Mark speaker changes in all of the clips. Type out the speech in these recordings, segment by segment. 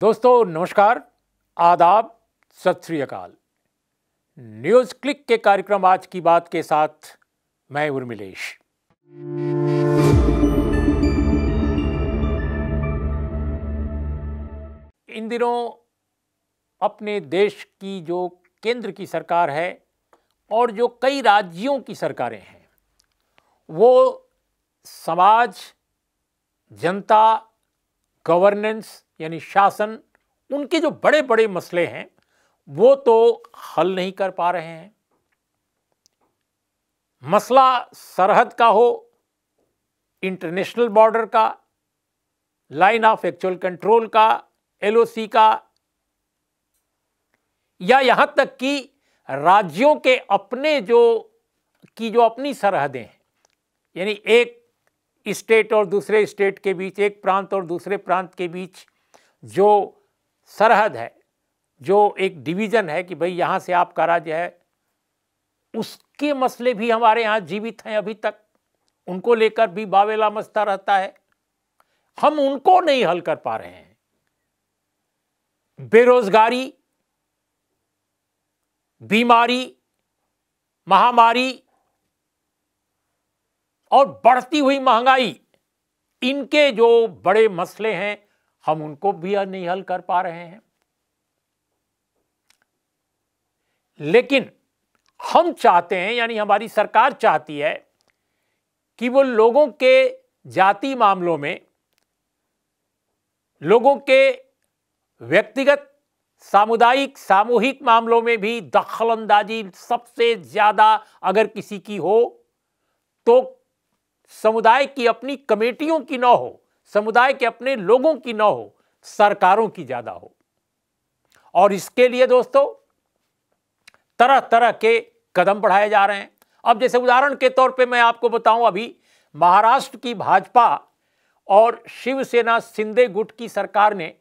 Speaker 1: दोस्तों नमस्कार आदाब सत श्री अकाल न्यूज क्लिक के कार्यक्रम आज की बात के साथ मैं उर्मिलेश इन दिनों अपने देश की जो केंद्र की सरकार है और जो कई राज्यों की सरकारें हैं वो समाज जनता गवर्नेंस यानी शासन उनके जो बड़े बड़े मसले हैं वो तो हल नहीं कर पा रहे हैं मसला सरहद का हो इंटरनेशनल बॉर्डर का लाइन ऑफ एक्चुअल कंट्रोल का एलओसी का या यहां तक कि राज्यों के अपने जो की जो अपनी सरहदें हैं यानी एक स्टेट और दूसरे स्टेट के बीच एक प्रांत और दूसरे प्रांत के बीच जो सरहद है जो एक डिवीज़न है कि भाई यहाँ से आपका राज्य है उसके मसले भी हमारे यहाँ जीवित हैं अभी तक उनको लेकर भी बावेला मस्ता रहता है हम उनको नहीं हल कर पा रहे हैं बेरोजगारी बीमारी महामारी और बढ़ती हुई महंगाई इनके जो बड़े मसले हैं हम उनको भी नहीं हल कर पा रहे हैं लेकिन हम चाहते हैं यानी हमारी सरकार चाहती है कि वो लोगों के जाति मामलों में लोगों के व्यक्तिगत सामुदायिक सामूहिक मामलों में भी दखल अंदाजी सबसे ज़्यादा अगर किसी की हो तो समुदाय की अपनी कमेटियों की ना हो समुदाय के अपने लोगों की ना हो सरकारों की ज्यादा हो और इसके लिए दोस्तों तरह तरह के कदम बढ़ाए जा रहे हैं अब जैसे उदाहरण के तौर पे मैं आपको बताऊं अभी महाराष्ट्र की भाजपा और शिवसेना सिंधे गुट की सरकार ने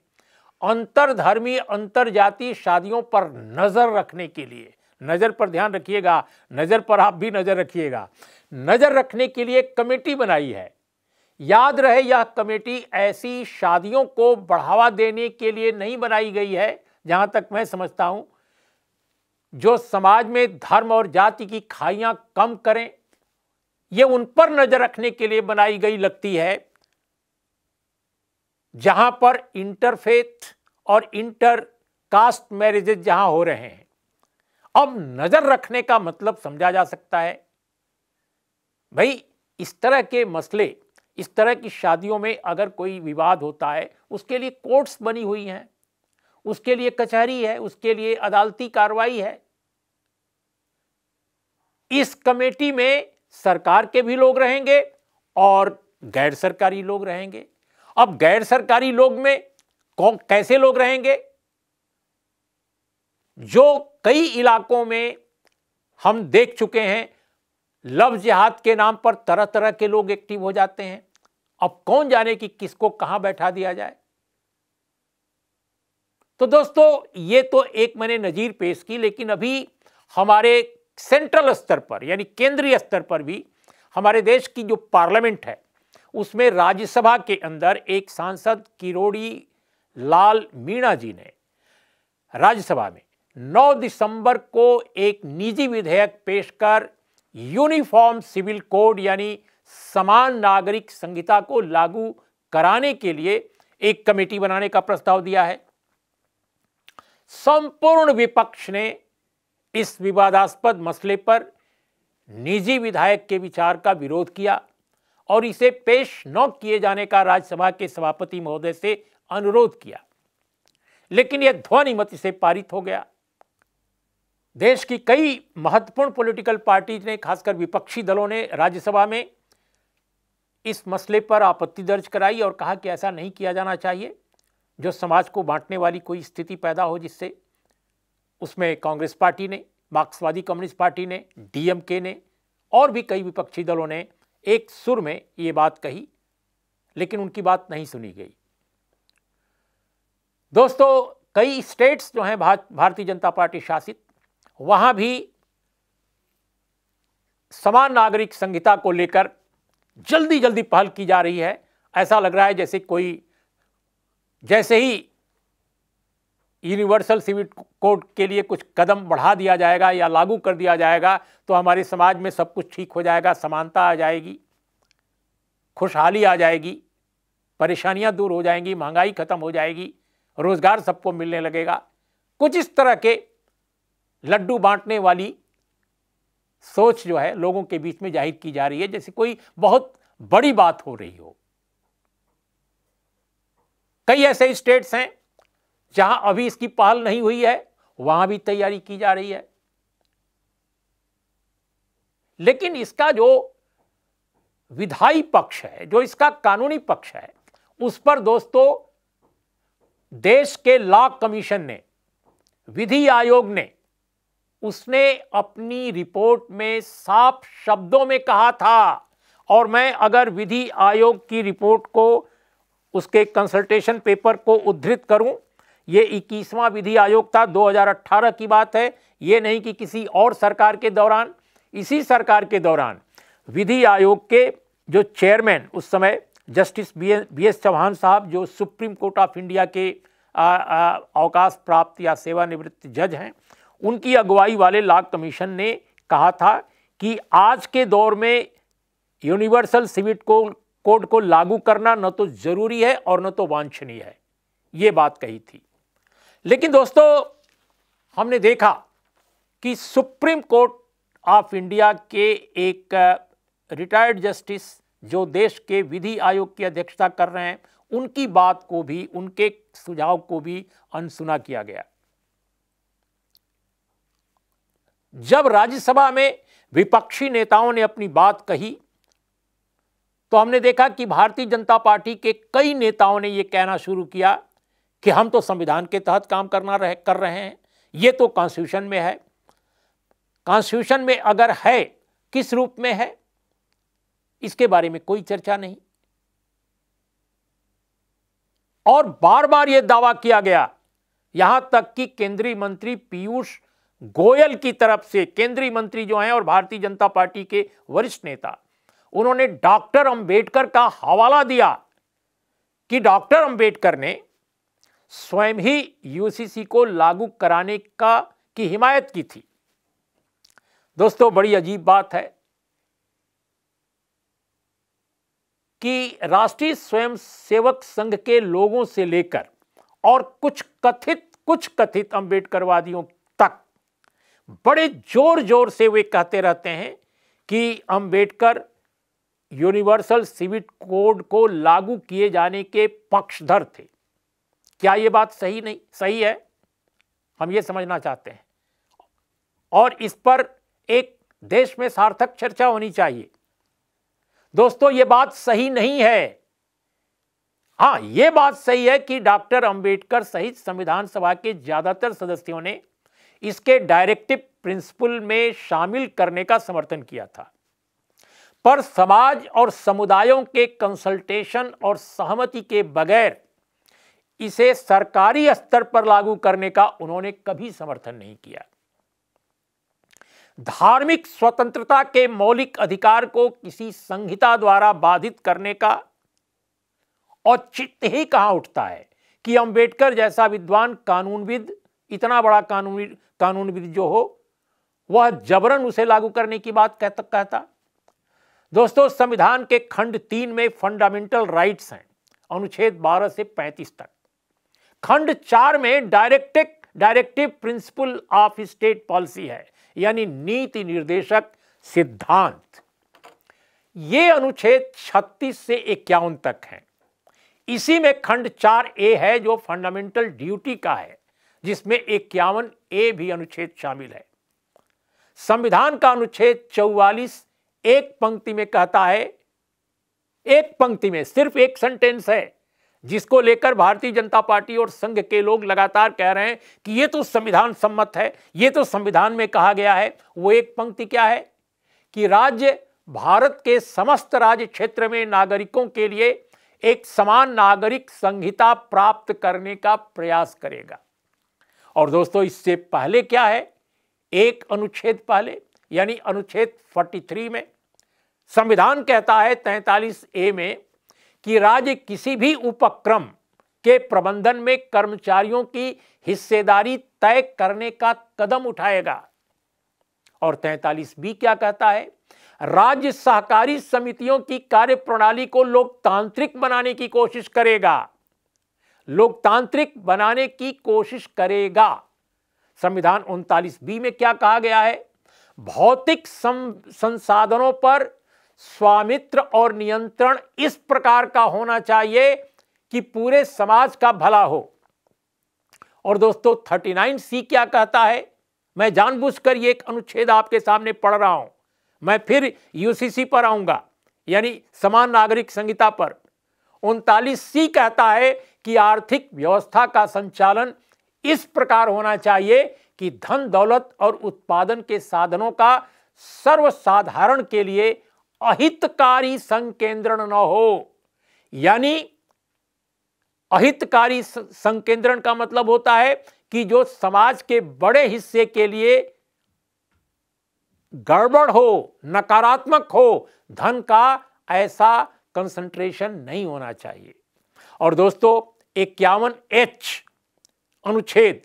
Speaker 1: अंतरधर्मी अंतरजातीय शादियों पर नजर रखने के लिए नजर पर ध्यान रखिएगा नजर पर आप भी नजर रखिएगा नजर रखने के लिए कमेटी बनाई है याद रहे यह कमेटी ऐसी शादियों को बढ़ावा देने के लिए नहीं बनाई गई है जहां तक मैं समझता हूं जो समाज में धर्म और जाति की खाइयां कम करें यह उन पर नजर रखने के लिए बनाई गई लगती है जहां पर इंटरफेथ और इंटर कास्ट मैरिजेज जहां हो रहे हैं अब नजर रखने का मतलब समझा जा सकता है भाई इस तरह के मसले इस तरह की शादियों में अगर कोई विवाद होता है उसके लिए कोर्ट्स बनी हुई हैं उसके लिए कचहरी है उसके लिए अदालती कार्रवाई है इस कमेटी में सरकार के भी लोग रहेंगे और गैर सरकारी लोग रहेंगे अब गैर सरकारी लोग में कौन कैसे लोग रहेंगे जो कई इलाकों में हम देख चुके हैं लव जिहाद के नाम पर तरह तरह के लोग एक्टिव हो जाते हैं अब कौन जाने कि किसको कहां बैठा दिया जाए तो दोस्तों ये तो एक मैंने नज़ीर पेश की लेकिन अभी हमारे सेंट्रल स्तर पर यानी केंद्रीय स्तर पर भी हमारे देश की जो पार्लियामेंट है उसमें राज्यसभा के अंदर एक सांसद किरोड़ी लाल मीणा जी ने राज्यसभा में 9 दिसंबर को एक निजी विधेयक पेश कर यूनिफॉर्म सिविल कोड यानी समान नागरिक संहिता को लागू कराने के लिए एक कमेटी बनाने का प्रस्ताव दिया है संपूर्ण विपक्ष ने इस विवादास्पद मसले पर निजी विधायक के विचार का विरोध किया और इसे पेश न किए जाने का राज्यसभा के सभापति महोदय से अनुरोध किया लेकिन यह ध्वनिमत से पारित हो गया देश की कई महत्वपूर्ण पॉलिटिकल पार्टीज ने खासकर विपक्षी दलों ने राज्यसभा में इस मसले पर आपत्ति दर्ज कराई और कहा कि ऐसा नहीं किया जाना चाहिए जो समाज को बांटने वाली कोई स्थिति पैदा हो जिससे उसमें कांग्रेस पार्टी ने मार्क्सवादी कम्युनिस्ट पार्टी ने डीएमके ने और भी कई विपक्षी दलों ने एक सुर में ये बात कही लेकिन उनकी बात नहीं सुनी गई दोस्तों कई स्टेट्स जो हैं भारतीय जनता पार्टी शासित वहाँ भी समान नागरिक संहिता को लेकर जल्दी जल्दी पहल की जा रही है ऐसा लग रहा है जैसे कोई जैसे ही यूनिवर्सल सिविल कोड के लिए कुछ कदम बढ़ा दिया जाएगा या लागू कर दिया जाएगा तो हमारे समाज में सब कुछ ठीक हो जाएगा समानता आ जाएगी खुशहाली आ जाएगी परेशानियां दूर हो जाएंगी महंगाई खत्म हो जाएगी रोजगार सबको मिलने लगेगा कुछ इस तरह के लड्डू बांटने वाली सोच जो है लोगों के बीच में जाहिर की जा रही है जैसे कोई बहुत बड़ी बात हो रही हो कई ऐसे स्टेट्स हैं जहां अभी इसकी पहल नहीं हुई है वहां भी तैयारी की जा रही है लेकिन इसका जो विधायी पक्ष है जो इसका कानूनी पक्ष है उस पर दोस्तों देश के लॉ कमीशन ने विधि आयोग ने उसने अपनी रिपोर्ट में साफ शब्दों में कहा था और मैं अगर विधि आयोग की रिपोर्ट को उसके कंसल्टेशन पेपर को उद्धृत करूं ये इक्कीसवां विधि आयोग था 2018 की बात है ये नहीं कि किसी और सरकार के दौरान इसी सरकार के दौरान विधि आयोग के जो चेयरमैन उस समय जस्टिस बी एस चौहान साहब जो सुप्रीम कोर्ट ऑफ इंडिया के अवकाश प्राप्त या सेवानिवृत्त जज हैं उनकी अगुवाई वाले ला कमीशन ने कहा था कि आज के दौर में यूनिवर्सल सिविट को कोड को लागू करना न तो जरूरी है और न तो वांछनीय है ये बात कही थी लेकिन दोस्तों हमने देखा कि सुप्रीम कोर्ट ऑफ इंडिया के एक रिटायर्ड जस्टिस जो देश के विधि आयोग की अध्यक्षता कर रहे हैं उनकी बात को भी उनके सुझाव को भी अनसुना किया गया जब राज्यसभा में विपक्षी नेताओं ने अपनी बात कही तो हमने देखा कि भारतीय जनता पार्टी के कई नेताओं ने यह कहना शुरू किया कि हम तो संविधान के तहत काम करना रह कर रहे हैं यह तो कॉन्स्टिट्यूशन में है कॉन्स्टिट्यूशन में अगर है किस रूप में है इसके बारे में कोई चर्चा नहीं और बार बार यह दावा किया गया यहां तक कि केंद्रीय मंत्री पीयूष गोयल की तरफ से केंद्रीय मंत्री जो हैं और भारतीय जनता पार्टी के वरिष्ठ नेता उन्होंने डॉक्टर अंबेडकर का हवाला दिया कि डॉक्टर अंबेडकर ने स्वयं ही यूसीसी को लागू कराने का की हिमायत की थी दोस्तों बड़ी अजीब बात है कि राष्ट्रीय स्वयंसेवक संघ के लोगों से लेकर और कुछ कथित कुछ कथित अंबेडकरवादियों बड़े जोर जोर से वे कहते रहते हैं कि अंबेडकर यूनिवर्सल सिविल कोड को लागू किए जाने के पक्षधर थे क्या ये बात सही नहीं सही है हम ये समझना चाहते हैं और इस पर एक देश में सार्थक चर्चा होनी चाहिए दोस्तों ये बात सही नहीं है हाँ ये बात सही है कि डॉक्टर अंबेडकर सहित संविधान सभा के ज्यादातर सदस्यों ने इसके डायरेक्टिव प्रिंसिपल में शामिल करने का समर्थन किया था पर समाज और समुदायों के कंसल्टेशन और सहमति के बगैर इसे सरकारी स्तर पर लागू करने का उन्होंने कभी समर्थन नहीं किया धार्मिक स्वतंत्रता के मौलिक अधिकार को किसी संहिता द्वारा बाधित करने का औचित्य ही कहां उठता है कि अंबेडकर जैसा विद्वान कानूनविद इतना बड़ा कानूनी कानूनविद जो हो वह जबरन उसे लागू करने की बात कहता कहता दोस्तों संविधान के खंड तीन में फंडामेंटल राइट्स हैं अनुच्छेद 12 से 35 तक खंड चार में डायरेक्टिक directive principle of state policy है यानी नीति निर्देशक सिद्धांत ये अनुच्छेद 36 से इक्यावन तक है इसी में खंड चार ए है जो फंडामेंटल ड्यूटी का है जिसमें इक्यावन ए भी अनुच्छेद शामिल है संविधान का अनुच्छेद चौवालीस एक पंक्ति में कहता है एक पंक्ति में सिर्फ एक सेंटेंस है जिसको लेकर भारतीय जनता पार्टी और संघ के लोग लगातार कह रहे हैं कि यह तो संविधान सम्मत है यह तो संविधान में कहा गया है वो एक पंक्ति क्या है कि राज्य भारत के समस्त राज्य क्षेत्र में नागरिकों के लिए एक समान नागरिक संहिता प्राप्त करने का प्रयास करेगा और दोस्तों इससे पहले क्या है एक अनुच्छेद पहले यानी अनुच्छेद 43 में संविधान कहता है तैतालीस ए में कि राज्य किसी भी उपक्रम के प्रबंधन में कर्मचारियों की हिस्सेदारी तय करने का कदम उठाएगा और तैतालीस बी क्या कहता है राज्य सहकारी समितियों की कार्य प्रणाली को लोकतांत्रिक बनाने की कोशिश करेगा लोकतांत्रिक बनाने की कोशिश करेगा संविधान उनतालीस बी में क्या कहा गया है भौतिक संसाधनों पर स्वामित्व और नियंत्रण इस प्रकार का होना चाहिए कि पूरे समाज का भला हो और दोस्तों 39 सी क्या कहता है मैं जानबूझकर ये एक अनुच्छेद आपके सामने पढ़ रहा हूं मैं फिर यूसीसी पर आऊंगा यानी समान नागरिक संहिता पर उनतालीस सी कहता है कि आर्थिक व्यवस्था का संचालन इस प्रकार होना चाहिए कि धन दौलत और उत्पादन के साधनों का सर्वसाधारण के लिए अहितकारी संकेंद्रण न हो यानी अहितकारी संकेंद्रण का मतलब होता है कि जो समाज के बड़े हिस्से के लिए गड़बड़ हो नकारात्मक हो धन का ऐसा कंसंट्रेशन नहीं होना चाहिए और दोस्तों इक्यावन एच अनुच्छेद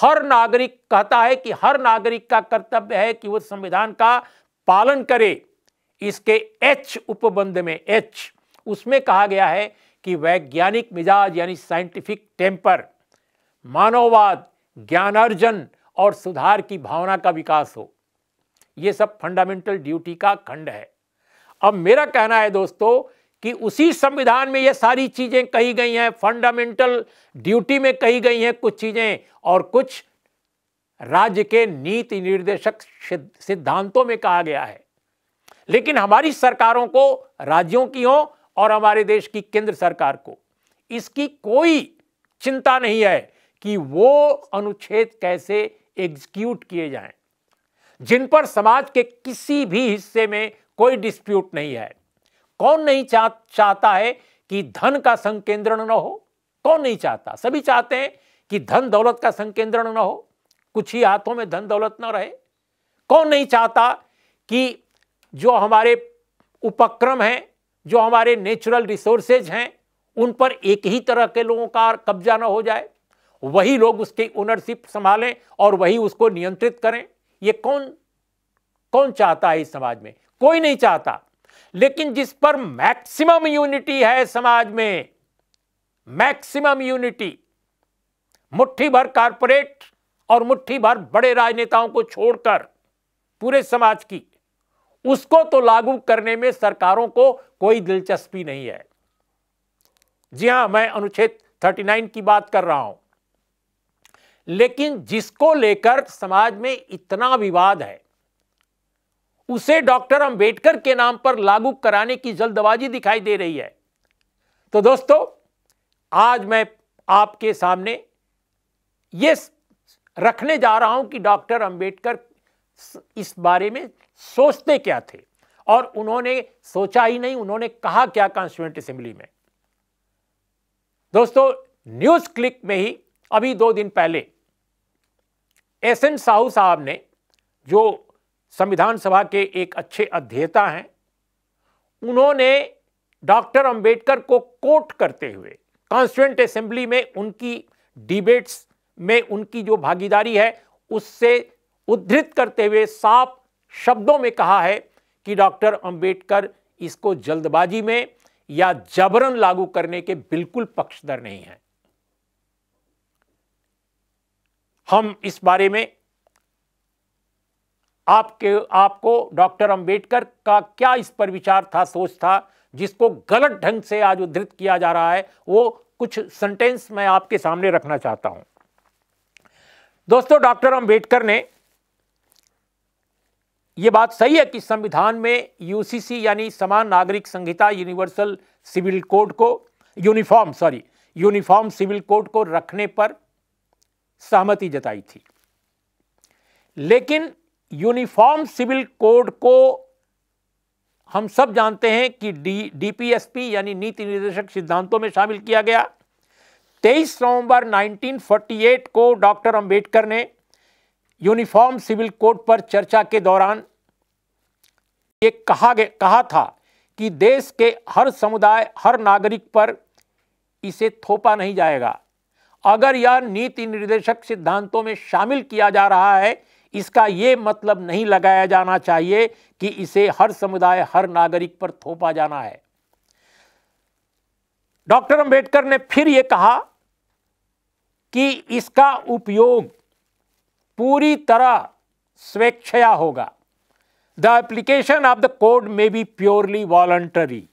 Speaker 1: हर नागरिक कहता है कि हर नागरिक का कर्तव्य है कि वह संविधान का पालन करे इसके एच उपबंध में एच उसमें कहा गया है कि वैज्ञानिक मिजाज यानी साइंटिफिक टेम्पर मानववाद ज्ञानार्जन और सुधार की भावना का विकास हो यह सब फंडामेंटल ड्यूटी का खंड है अब मेरा कहना है दोस्तों कि उसी संविधान में ये सारी चीज़ें कही गई हैं फंडामेंटल ड्यूटी में कही गई हैं कुछ चीज़ें और कुछ राज्य के नीति निर्देशक सिद्धांतों में कहा गया है लेकिन हमारी सरकारों को राज्यों की हो और हमारे देश की केंद्र सरकार को इसकी कोई चिंता नहीं है कि वो अनुच्छेद कैसे एग्जीक्यूट किए जाएं जिन पर समाज के किसी भी हिस्से में कोई डिस्प्यूट नहीं है कौन नहीं चा, चाहता है कि धन का संकेंद्रण न हो कौन नहीं चाहता सभी चाहते हैं कि धन दौलत का संकेंद्रण न हो कुछ ही हाथों में धन दौलत न रहे कौन नहीं चाहता कि जो हमारे उपक्रम हैं जो हमारे नेचुरल रिसोर्सेज हैं उन पर एक ही तरह के लोगों का कब्जा न हो जाए वही लोग उसकी ओनरशिप संभालें और वही उसको नियंत्रित करें ये कौन कौन चाहता है इस समाज में कोई नहीं चाहता लेकिन जिस पर मैक्सिमम यूनिटी है समाज में मैक्सिमम यूनिटी मुट्ठी भर कारपोरेट और मुट्ठी भर बड़े राजनेताओं को छोड़कर पूरे समाज की उसको तो लागू करने में सरकारों को कोई दिलचस्पी नहीं है जी हां मैं अनुच्छेद 39 की बात कर रहा हूं लेकिन जिसको लेकर समाज में इतना विवाद है उसे डॉक्टर अंबेडकर के नाम पर लागू कराने की जल्दबाजी दिखाई दे रही है तो दोस्तों आज मैं आपके सामने ये रखने जा रहा हूं कि डॉक्टर अंबेडकर इस बारे में सोचते क्या थे और उन्होंने सोचा ही नहीं उन्होंने कहा क्या कॉन्स्टिट्यूंट असेंबली में दोस्तों न्यूज क्लिक में ही अभी दो दिन पहले एस एन साहू साहब ने जो संविधान सभा के एक अच्छे अध्येता हैं उन्होंने डॉक्टर अंबेडकर को कोट करते हुए कॉन्स्टिट्यूंट असेंबली में उनकी डिबेट्स में उनकी जो भागीदारी है उससे उद्धृत करते हुए साफ शब्दों में कहा है कि डॉक्टर अंबेडकर इसको जल्दबाजी में या जबरन लागू करने के बिल्कुल पक्षधर नहीं है हम इस बारे में आपके आपको डॉक्टर अंबेडकर का क्या इस पर विचार था सोच था जिसको गलत ढंग से आज उद्धृत किया जा रहा है वो कुछ सेंटेंस मैं आपके सामने रखना चाहता हूं दोस्तों डॉक्टर अंबेडकर ने यह बात सही है कि संविधान में यूसीसी यानी समान नागरिक संहिता यूनिवर्सल सिविल कोड को uniform sorry uniform civil code को रखने पर सहमति जताई थी लेकिन यूनिफॉर्म सिविल कोड को हम सब जानते हैं कि डी डीपीएसपी यानी नीति निर्देशक सिद्धांतों में शामिल किया गया 23 नवंबर 1948 को डॉक्टर अंबेडकर ने यूनिफॉर्म सिविल कोड पर चर्चा के दौरान ये कहा कहा था कि देश के हर समुदाय हर नागरिक पर इसे थोपा नहीं जाएगा अगर यह नीति निर्देशक सिद्धांतों में शामिल किया जा रहा है इसका ये मतलब नहीं लगाया जाना चाहिए कि इसे हर समुदाय हर नागरिक पर थोपा जाना है डॉक्टर अंबेडकर ने फिर यह कहा कि इसका उपयोग पूरी तरह स्वेच्छया होगा the application of the code may be purely voluntary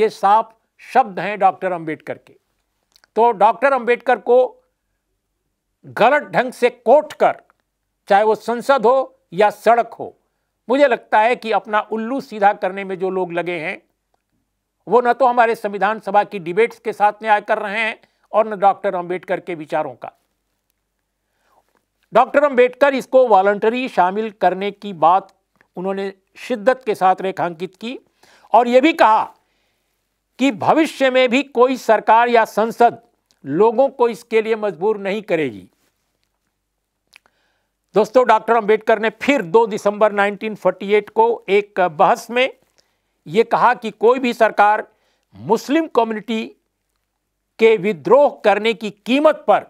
Speaker 1: ये साफ शब्द हैं डॉक्टर अंबेडकर के तो डॉक्टर अंबेडकर को गलत ढंग से कोट कर चाहे वो संसद हो या सड़क हो मुझे लगता है कि अपना उल्लू सीधा करने में जो लोग लगे हैं वो न तो हमारे संविधान सभा की डिबेट्स के साथ न्याय कर रहे हैं और न डॉक्टर अंबेडकर के विचारों का डॉक्टर अंबेडकर इसको वॉलंटरी शामिल करने की बात उन्होंने शिद्दत के साथ रेखांकित की और यह भी कहा कि भविष्य में भी कोई सरकार या संसद लोगों को इसके लिए मजबूर नहीं करेगी दोस्तों डॉक्टर अंबेडकर ने फिर 2 दिसंबर 1948 को एक बहस में ये कहा कि कोई भी सरकार मुस्लिम कम्युनिटी के विद्रोह करने की कीमत पर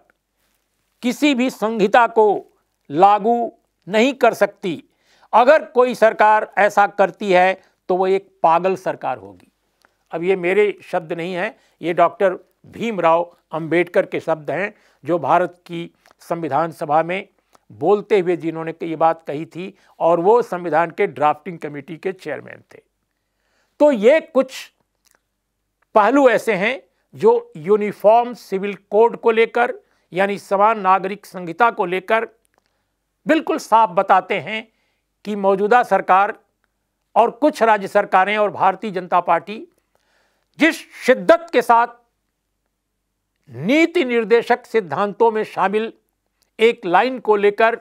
Speaker 1: किसी भी संहिता को लागू नहीं कर सकती अगर कोई सरकार ऐसा करती है तो वह एक पागल सरकार होगी अब ये मेरे शब्द नहीं हैं ये डॉक्टर भीमराव अंबेडकर के शब्द हैं जो भारत की संविधान सभा में बोलते हुए जिन्होंने ये बात कही थी और वो संविधान के ड्राफ्टिंग कमेटी के चेयरमैन थे तो ये कुछ पहलू ऐसे हैं जो यूनिफॉर्म सिविल कोड को लेकर यानी समान नागरिक संहिता को लेकर बिल्कुल साफ बताते हैं कि मौजूदा सरकार और कुछ राज्य सरकारें और भारतीय जनता पार्टी जिस शिद्दत के साथ नीति निर्देशक सिद्धांतों में शामिल एक लाइन को लेकर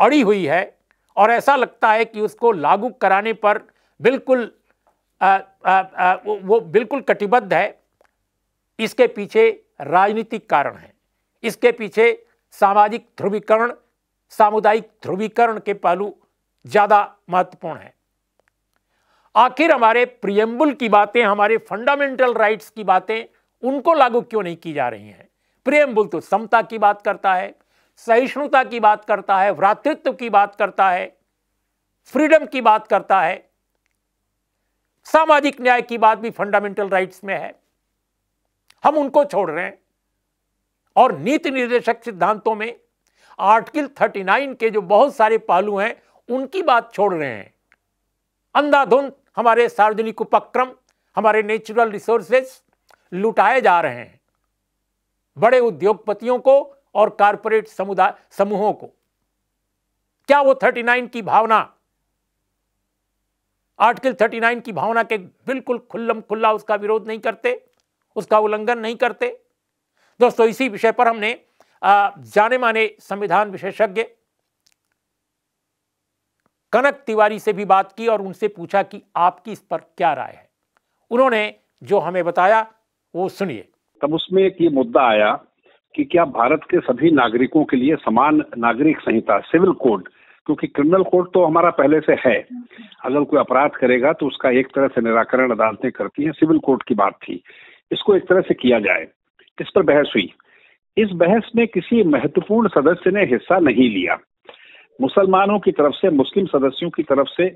Speaker 1: अड़ी हुई है और ऐसा लगता है कि उसको लागू कराने पर बिल्कुल आ, आ, आ, वो, वो बिल्कुल कटिबद्ध है इसके पीछे राजनीतिक कारण है इसके पीछे सामाजिक ध्रुवीकरण सामुदायिक ध्रुवीकरण के पहलू ज़्यादा महत्वपूर्ण हैं आखिर हमारे प्रियम्बुल की बातें हमारे फंडामेंटल राइट्स की बातें उनको लागू क्यों नहीं की जा रही हैं प्रेम बुल तो समता की बात करता है सहिष्णुता की बात करता है भ्रातृत्व की बात करता है फ्रीडम की बात करता है सामाजिक न्याय की बात भी फंडामेंटल राइट्स में है हम उनको छोड़ रहे हैं और नीति निर्देशक सिद्धांतों में आर्टिकल 39 के जो बहुत सारे पहलू हैं उनकी बात छोड़ रहे हैं अंधाधुंध हमारे सार्वजनिक उपक्रम हमारे नेचुरल रिसोर्सेस लुटाए जा रहे हैं बड़े उद्योगपतियों को और कारपोरेट समुदाय समूहों को क्या वो 39 की भावना आर्टिकल 39 की भावना के बिल्कुल खुल्लम खुल्ला उसका विरोध नहीं करते उसका उल्लंघन नहीं करते दोस्तों इसी विषय पर हमने जाने माने संविधान विशेषज्ञ कनक तिवारी से भी बात की और उनसे पूछा कि आपकी इस पर क्या राय है
Speaker 2: उन्होंने जो हमें बताया वो सुनिए तब उसमें एक ये मुद्दा आया कि क्या भारत के सभी नागरिकों के लिए समान नागरिक संहिता सिविल कोड क्योंकि क्रिमिनल कोड तो हमारा पहले से है अगर कोई अपराध करेगा तो उसका एक तरह से निराकरण अदालतें करती हैं सिविल कोड की बात थी इसको एक तरह से किया जाए इस पर बहस हुई इस बहस में किसी महत्वपूर्ण सदस्य ने हिस्सा नहीं लिया मुसलमानों की तरफ से मुस्लिम सदस्यों की तरफ से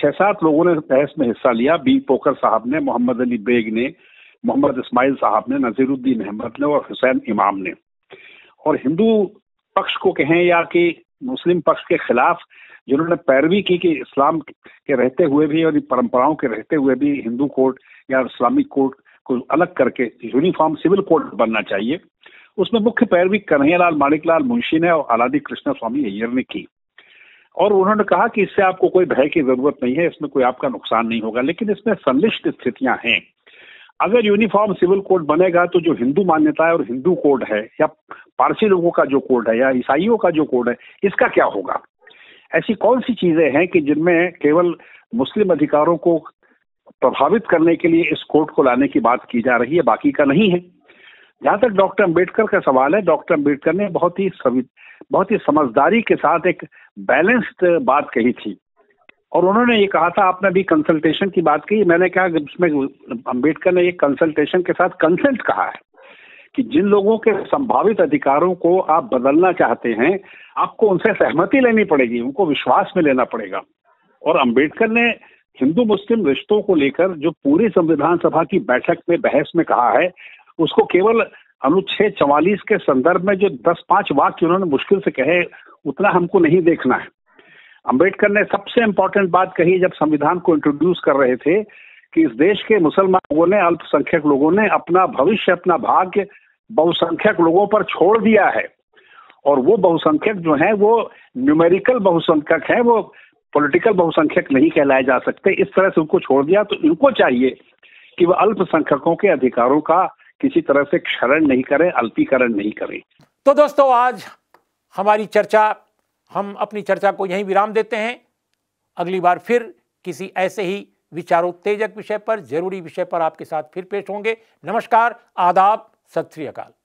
Speaker 2: छह सात लोगों ने बहस में हिस्सा लिया बी पोकर साहब ने मोहम्मद अली बेग ने मोहम्मद इस्माइल साहब ने नजीरुद्दीन अहमद ने और हुसैन इमाम ने और हिंदू पक्ष को कहें या कि मुस्लिम पक्ष के खिलाफ जिन्होंने पैरवी की कि इस्लाम के रहते हुए भी और परंपराओं के रहते हुए भी हिंदू कोर्ट या इस्लामिक कोर्ट को अलग करके यूनिफॉर्म सिविल कोर्ट बनना चाहिए उसमें मुख्य पैरवी कन्हैयालाल माणिकलाल मुंशी ने और आलादी कृष्णा स्वामी अय्यर ने की और उन्होंने कहा कि इससे आपको कोई भय की जरूरत नहीं है इसमें कोई आपका नुकसान नहीं होगा लेकिन इसमें संलिष्ट स्थितियां हैं अगर यूनिफॉर्म सिविल कोड बनेगा तो जो हिंदू मान्यता है और हिंदू कोड है या पारसी लोगों का जो कोड है या ईसाइयों का जो कोड है इसका क्या होगा ऐसी कौन सी चीजें हैं कि जिनमें केवल मुस्लिम अधिकारों को प्रभावित करने के लिए इस कोर्ट को लाने की बात की जा रही है बाकी का नहीं है जहां तक डॉक्टर अम्बेडकर का सवाल है डॉक्टर अम्बेडकर ने बहुत ही बहुत ही समझदारी के साथ एक बैलेंस्ड बात कही थी और उन्होंने ये कहा था आपने अभी कंसल्टेशन की बात की मैंने कहा उसमें अम्बेडकर ने ये कंसल्टेशन के साथ कंसल्ट कहा है कि जिन लोगों के संभावित अधिकारों को आप बदलना चाहते हैं आपको उनसे सहमति लेनी पड़ेगी उनको विश्वास में लेना पड़ेगा और अंबेडकर ने हिंदू मुस्लिम रिश्तों को लेकर जो पूरी संविधान सभा की बैठक में बहस में कहा है उसको केवल अनुच्छेद चवालीस के संदर्भ में जो दस पांच वाक्य उन्होंने मुश्किल से कहे उतना हमको नहीं देखना है अंबेडकर ने सबसे इंपॉर्टेंट बात कही जब संविधान को इंट्रोड्यूस कर रहे थे कि इस देश के मुसलमान लोगों ने अल्पसंख्यक लोगों ने अपना भविष्य अपना भाग्य बहुसंख्यक लोगों पर छोड़ दिया है और वो बहुसंख्यक जो है वो न्यूमेरिकल बहुसंख्यक है वो पॉलिटिकल बहुसंख्यक नहीं कहलाए जा सकते इस तरह से उनको छोड़ दिया तो इनको चाहिए कि वह अल्पसंख्यकों के अधिकारों का किसी तरह से क्षरण नहीं करें अल्पीकरण नहीं करें
Speaker 1: तो दोस्तों आज हमारी चर्चा हम अपनी चर्चा को यहीं विराम देते हैं अगली बार फिर किसी ऐसे ही विचारोत्तेजक विषय पर जरूरी विषय पर आपके साथ फिर पेश होंगे नमस्कार आदाब सत श्री अकाल